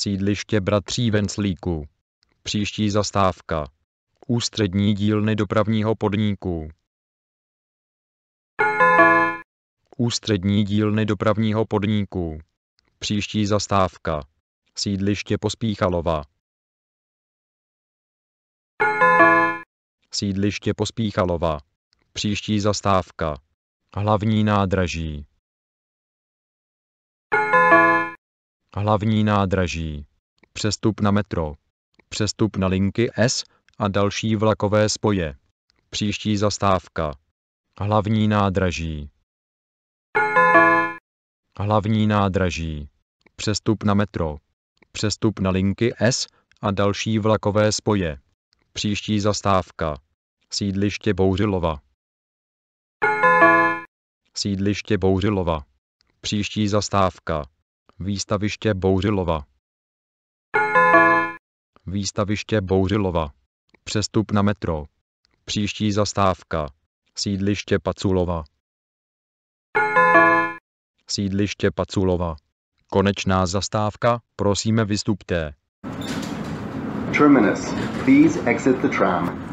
Sídliště bratří Venclíků. Příští zastávka. Ústřední dílny dopravního podniku. Ústřední dílny dopravního podniku. Příští zastávka. Sídliště Pospíchalova. Sídliště Pospíchalova. Příští zastávka. Hlavní nádraží. hlavní nádraží, přestup na metro, přestup na linky S a další vlakové spoje. Příští zastávka. Hlavní nádraží. Hlavní nádraží. Přestup na metro. Přestup na linky S a další vlakové spoje. Příští zastávka. Sídliště Bouřilova. Sídliště Bouřilova. Příští zastávka. Výstaviště Bouřilova Výstaviště Bouřilova Přestup na metro Příští zastávka Sídliště Paculova Sídliště Paculova Konečná zastávka, prosíme vystupte. Terminus. Please exit the tram.